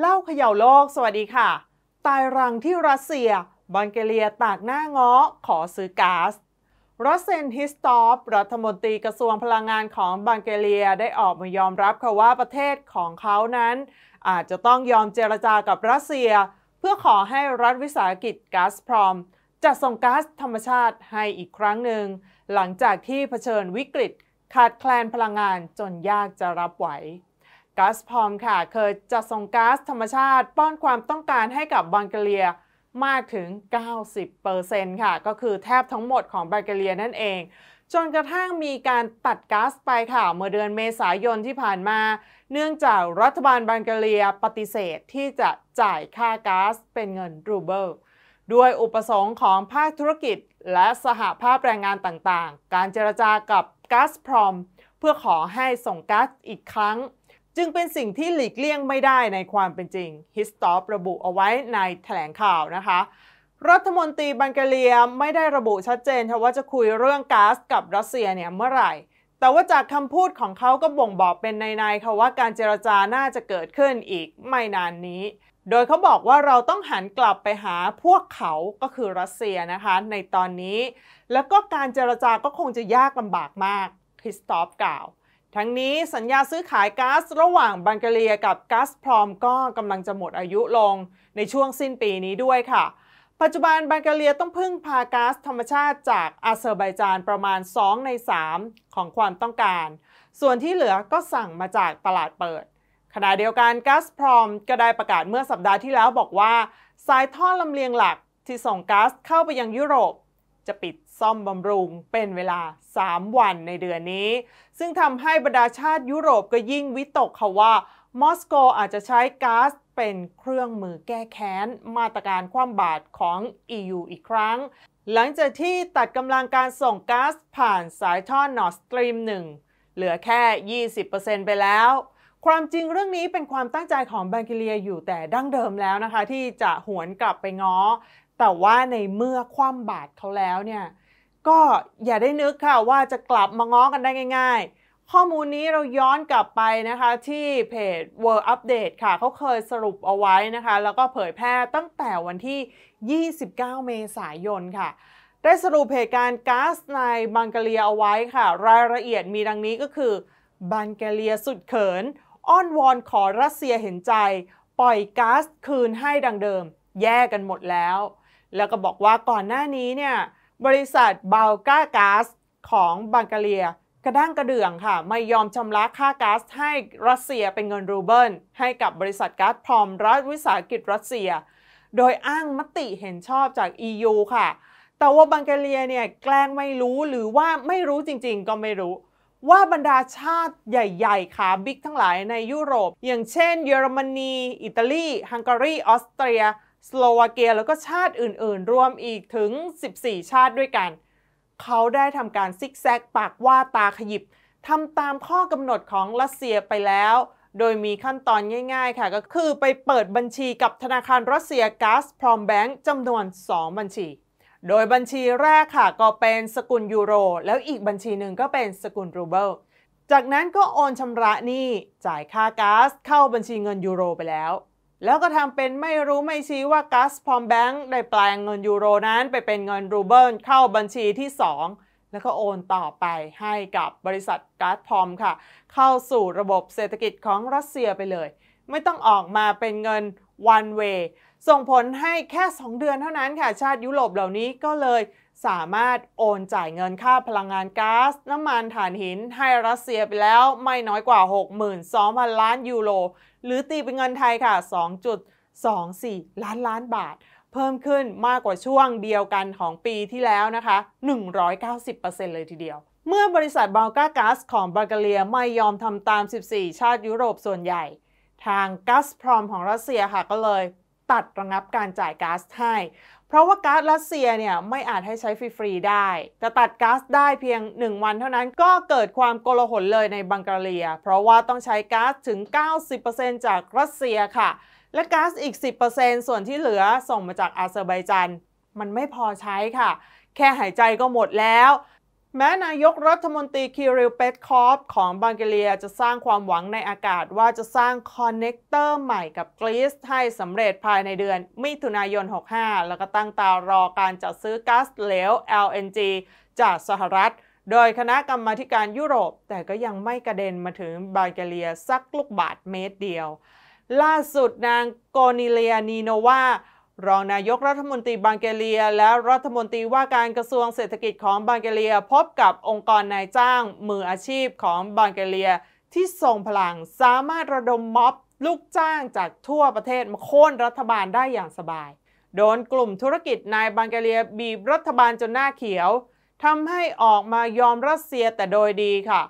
เล่าเขย่าโลกสวัสดีค่ะ ตายรังที่รัสเซียบอลเกเลียตากหน้าง้อขอซื้อก๊าซรัสเซนฮิสตอฟรัฐมนตรีกระทรวงพลังงานของบังเกเลียได้ออกมายอมรับค่ะว่าประเทศของเขานั้น อาจจะต้องยอมเจรจากับรัสเซีย เพื่อขอให้รัฐวิสาหกิจก๊าซพรอม จัดส่งก๊าซธรรมชาติให้อีกครั้งหนึ่งหลังจากที่เผชิญวิกฤตขาดแคลนพลังงานจนยากจะรับไหวก๊าซพอมค่ะ เคยจะส่งก๊าซธรรมชาติ ป้อนความต้องการให้กับบังกเลียมากถึง 90%ค่ะ ก็คือแทบทั้งหมดของบังกเลียนั่นเอง จนกระทั่งมีการตัดก๊าซไปค่ะ เมื่อเดือนเมษายนที่ผ่านมา เนื่องจากรัฐบาลบังกเลียปฏิเสธที่จะจ่ายค่าก๊าซเป็นเงินรูเบิลด้วยอุปสงค์ของภาคธุรกิจและสหภาพแรงงานต่างๆ การเจรจากับก๊าซพรอมเพื่อขอให้ส่งก๊าซอีกครั้งจึงเป็นสิ่งที่หลีกเลี่ยงไม่ได้ในความเป็นจริง ฮิสตอประบุเอาไว้ในแถลงข่าวนะคะรัฐมนตรีบังกาเลียไม่ได้ระบุชัดเจนว่าจะคุยเรื่องก๊าซกับรัสเซียเนี่ยเมื่อไหร่ แต่ว่าจากคำพูดของเขาก็บ่งบอกเป็นในๆค่ะว่าการเจรจาน่าจะเกิดขึ้นอีกไม่นานนี้ โดยเขาบอกว่าเราต้องหันกลับไปหาพวกเขาก็คือรัสเซียนะคะในตอนนี้ แล้วก็การเจรจาก็คงจะยากลำบากมากคริสตอฟกล่าวทั้งนี้สัญญาซื้อขายก๊าซระหว่างบังกาเลียกับก๊าซพรอมก็กำลังจะหมดอายุลงในช่วงสิ้นปีนี้ด้วยค่ะ ปัจจุบันบังกาเลียต้องพึ่งพาก๊าซธรรมชาติจากอาเซอร์ไบาจานประมาณ 2 ใน 3 ของความต้องการ ส่วนที่เหลือก็สั่งมาจากตลาดเปิด ขณะเดียวกันก๊าซพรอมก็ได้ประกาศเมื่อสัปดาห์ที่แล้วบอกว่าสายท่อลำเลียงหลักที่ส่งก๊าซเข้าไปยังยุโรปจะปิดซ่อมบำรุงเป็นเวลา 3 วันในเดือนนี้ ซึ่งทำให้บรรดาชาติยุโรปก็ยิ่งวิตกค่ะว่ามอสโกอาจจะใช้ก๊าซเป็นเครื่องมือแก้แค้น มาตรการคว่ำบาตรของ EU อีกครั้ง หลังจากที่ตัดกำลังการส่งก๊าซผ่านสายท่อนอร์สตรีม1เหลือแค่ 20%ไปแล้ว ความจริงเรื่องนี้เป็นความตั้งใจของแบงกิเลียอยู่แต่ดั้งเดิมแล้วนะคะที่จะหวนกลับไปง้อแต่ว่าในเมื่อคว่ำบาตรเขาแล้วเนี่ย ก็อย่าได้นึกค่ะ ว่าจะกลับมาง้อกันได้ง่าย ๆ ข้อมูลนี้เราย้อนกลับไปนะคะที่เพจ World Update ค่ะ เขาเคยสรุปเอาไว้นะคะ แล้วก็เผยแพร่ตั้งแต่วันที่ 29 เมษายนค่ะ ได้สรุปเหตุการณ์ก๊าซในบังกาเลียเอาไว้ค่ะ รายละเอียดมีดังนี้ก็คือบังกาเลียสุดเขิน อ้อนวอนขอรัสเซียเห็นใจ ปล่อยก๊าซคืนให้ดังเดิม แย่กันหมดแล้วแล้วก็บอกว่าก่อนหน้านี้เนี่ย บริษัทบาลกาก๊าซของบังกาเลีย กระด้างกระเดื่องค่ะ ไม่ยอมชำระค่าก๊าซให้รัสเซียเป็นเงินรูเบิล ให้กับบริษัทก๊าซพรอมรัฐวิสาหกิจรัสเซีย โดยอ้างมติเห็นชอบจาก EU ค่ะ แต่ว่าบังกาเลียเนี่ยแกล้งไม่รู้หรือว่าไม่รู้จริงๆ ก็ไม่รู้ ว่าบรรดาชาติใหญ่ๆขาบิ๊กทั้งหลายในยุโรป อย่างเช่น เยอรมนี อิตาลี ฮังการีออสเตรียสโลวาเกียแล้วก็ชาติอื่นๆรวมอีกถึง 14 ชาติด้วยกัน เขาได้ทำการซิกแซกปากว่าตาขยิบทำตามข้อกำหนดของรัสเซียไปแล้ว โดยมีขั้นตอนง่ายๆ ค่ะก็คือไปเปิดบัญชีกับธนาคารรัสเซียก๊าซพรอมแบงค์จำนวน 2 บัญชี โดยบัญชีแรกค่ะก็เป็นสกุลยูโรแล้วอีกบัญชีหนึ่งก็เป็นสกุลรูเบิล จากนั้นก็โอนชำระหนี้จ่ายค่าก๊าซเข้าบัญชีเงินยูโรไปแล้วแล้วก็ทำเป็นไม่รู้ไม่ชี้ว่ากัสพอมแบงค์ได้แปลงเงินยูโรนั้นไปเป็นเงินรูเบิลเข้าบัญชีที่ 2 แล้วก็โอนต่อไปให้กับบริษัทกัสพอมค่ะ เข้าสู่ระบบเศรษฐกิจของรัสเซียไปเลย ไม่ต้องออกมาเป็นเงิน one way ส่งผลให้แค่ 2 เดือนเท่านั้นค่ะชาติยุโรปเหล่านี้ก็เลยสามารถโอนจ่ายเงินค่าพลังงานก๊าซน้ำมันถ่านหินให้รัสเซียไปแล้วไม่น้อยกว่า 62,000 ล้าน ยูโร หรือตีเป็นเงินไทยค่ะ 2.24 ล้านล้านบาท เพิ่มขึ้นมากกว่าช่วงเดียวกันของปีที่แล้วนะคะ 190%เลยทีเดียว เมื่อบริษัทบาลกาก๊าซของบัลแกเรียไม่ยอมทำตาม 14 ชาติยุโรปส่วนใหญ่ ทางก๊าซพรอมของรัสเซียค่ะก็เลย ตัดระงับการจ่ายก๊าซให้เพราะว่าก๊าซรัสเซียเนี่ยไม่อาจให้ใช้ฟรีๆได้จะตัดก๊าซได้เพียง 1 วันเท่านั้นก็เกิดความโกลาหลเลยในบังกาเลีย เพราะว่าต้องใช้ก๊าซถึง 90%จากรัสเซียค่ะ และก๊าซอีก 10%ส่วนที่เหลือส่งมาจากอาเซอร์ไบาจานมันไม่พอใช้ค่ะ แค่หายใจก็หมดแล้วแม้นายกรัฐมนตรีคิริลเปตคอฟของบังเกเลียจะสร้างความหวังในอากาศว่าจะสร้างคอนเนคเตอร์ใหม่กับกรีซให้สำเร็จภายในเดือนมิถุนายน 65 แล้วก็ตั้งตารอการจัดซื้อก๊าซเหลว LNG จากสหรัฐ โดยคณะกรรมาการยุโรป แต่ก็ยังไม่กระเด็นมาถึงบังเกเลียสักลูกบาทเมตรเดียว ล่าสุดนางโกนิเลียนีโนวารองนายกรัฐมนตรีบังเกเลีย และรัฐมนตรีว่าการกระทรวงเศรษฐกิจของบังเกเลีย พบกับองค์กรนายจ้าง มืออาชีพของบังเกเลียที่ทรงพลัง สามารถระดมม็อบลูกจ้างจากทั่วประเทศมาโค่นรัฐบาลได้อย่างสบาย โดนกลุ่มธุรกิจนายบังเกเลียบีบรัฐบาลจนหน้าเขียวทำให้ออกมายอมรัสเซียแต่โดยดีค่ะ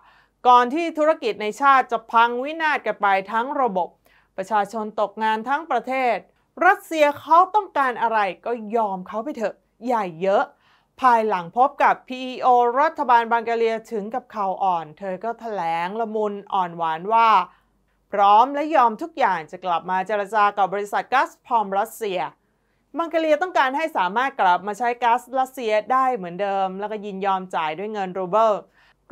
ก่อนที่ธุรกิจในชาติจะพังวินาศกันไปทั้งระบบ ประชาชนตกงานทั้งประเทศรัสเซียเขาต้องการอะไรก็ยอมเขาไปเถอะ ใหญ่เยอะภายหลังพบกับ PEO รัฐบาลบังกาเลียถึงกับเขาอ่อน เธอ ก็ถแถลงละมุนอ่อนหวานว่า พร้อมและยอมทุกอย่างจะกลับมาเจรจากับบริษัทก๊าซพรอมรัสเซีย บังกาเลียต้องการให้สามารถกลับมาใช้ก๊าซรัสเซียได้เหมือนเดิม แล้วก็ยินยอมจ่ายด้วยเงินรูเบิล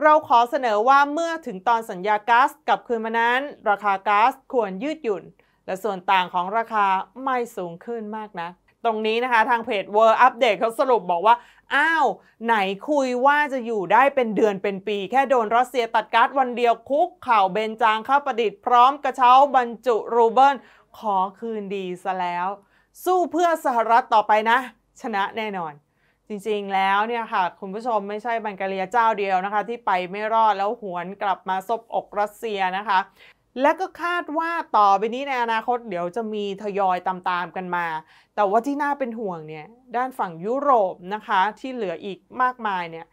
เราขอเสนอว่าเมื่อถึงตอนสัญญาก๊าซกลับคืนมานั้น ราคาก๊าซควรยืดหยุ่นและส่วนต่างของราคาไม่สูงขึ้นมากนะ ตรงนี้นะคะทางเพจ World Update เขาสรุปบอกว่า อ้าว ไหนคุยว่าจะอยู่ได้เป็นเดือนเป็นปี แค่โดนรัสเซียตัดก๊าซวันเดียวคุกข่าวเบนจางข้าวประดิษฐ์พร้อมกระเช้าบรรจุรูเบิลขอคืนดีซะแล้ว สู้เพื่อสหรัฐต่อไปนะ ชนะแน่นอน จริงๆแล้วเนี่ยค่ะ คุณผู้ชมไม่ใช่บังกาเลียเจ้าเดียวนะคะ ที่ไปไม่รอดแล้วหวนกลับมาซบอกรัสเซียนะคะและก็คาดว่าต่อไปนี้ในอนาคตเดี๋ยวจะมีทยอยตามๆกันมา แต่ว่าที่น่าเป็นห่วงเนี่ยด้านฝั่งยุโรปนะคะที่เหลืออีกมากมายเนี่ย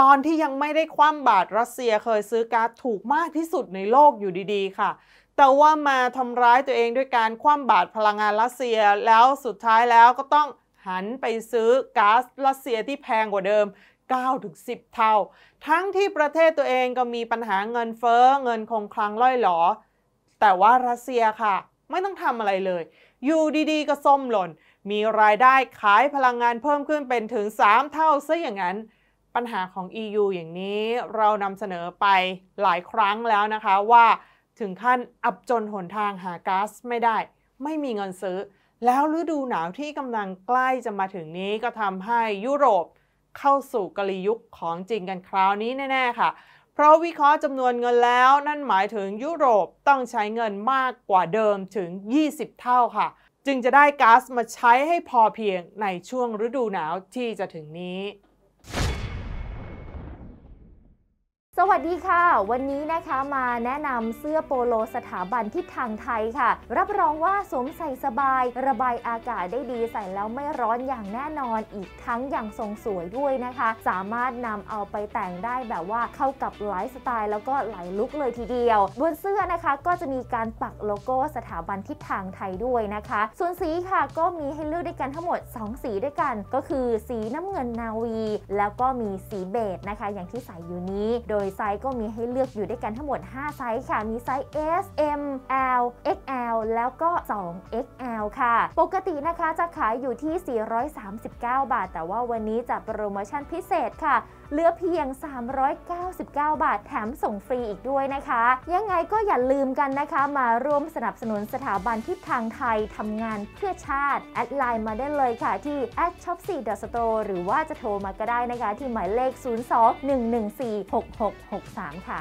ตอนที่ยังไม่ได้คว่ำบาตรรัสเซียเคยซื้อก๊าซถูกมากที่สุดในโลกอยู่ดี ๆ ค่ะ แต่ว่ามาทำร้ายตัวเองด้วยการคว่ำบาตรพลังงานรัสเซีย แล้วสุดท้ายแล้วก็ต้องหันไปซื้อก๊าซรัสเซียที่แพงกว่าเดิม9ถึง10 เท่า ทั้งที่ประเทศตัวเองก็มีปัญหาเงินเฟ้อ เงินคงคลังล่อยหลอ แต่ว่ารัสเซียค่ะ ไม่ต้องทำอะไรเลย อยู่ดีๆ ก็ส้มหล่น มีรายได้ขายพลังงานเพิ่มขึ้นเป็นถึง 3 เท่าซะอย่างนั้น ปัญหาของ EU อย่างนี้เรานำเสนอไปหลายครั้งแล้วนะคะว่าถึงขั้นอับจนหนทางหาก๊าซไม่ได้ ไม่มีเงินซื้อ แล้วฤดูหนาวที่กำลังใกล้จะมาถึงนี้ก็ทำให้ยุโรปเข้าสู่กลยุคของจริงกันคราวนี้แน่ ๆ ค่ะ เพราะวิเคราะห์จำนวนเงินแล้วนั่นหมายถึงยุโรปต้องใช้เงินมากกว่าเดิมถึง 20 เท่าค่ะ จึงจะได้ก๊าซมาใช้ให้พอเพียงในช่วงฤดูหนาวที่จะถึงนี้สวัสดีค่ะ วันนี้นะคะมาแนะนำเสื้อโปโลสถาบันทิศทางไทยค่ะ รับรองว่าสวมใส่สบาย ระบายอากาศได้ดีใส่แล้วไม่ร้อนอย่างแน่นอนอีกทั้งอย่างทรงสวยด้วยนะคะ สามารถนำเอาไปแต่งได้แบบว่าเข้ากับหลายสไตล์ แล้วก็หลายลุคเลยทีเดียว บนเสื้อนะคะก็จะมีการปักโลโก้สถาบันทิศทางไทยด้วยนะคะ ส่วนสีค่ะก็มีให้เลือกด้วยกันทั้งหมด 2 สีด้วยกัน ก็คือสีน้ำเงินนาวี แล้วก็มีสีเบจนะคะ อย่างที่ใส่อยู่นี้โดยไซส์ก็มีให้เลือกอยู่ด้วยกันทั้งหมด 5 ไซส์ค่ะ มีไซส์ S M L XL แล้วก็ 2XL ค่ะ ปกตินะคะจะขายอยู่ที่ 439 บาท แต่ว่าวันนี้จะโปรโมชั่นพิเศษค่ะเหลือเพียง 399 บาทแถมส่งฟรีอีกด้วยนะคะ ยังไงก็อย่าลืมกันนะคะ มาร่วมสนับสนุนสถาบันทิศทางไทย ทำงานเพื่อชาติ แอดไลน์มาได้เลยค่ะที่ shop 4 store หรือว่าจะโทรมาก็ได้นะคะ ที่หมายเลข 021146663 ค่ะ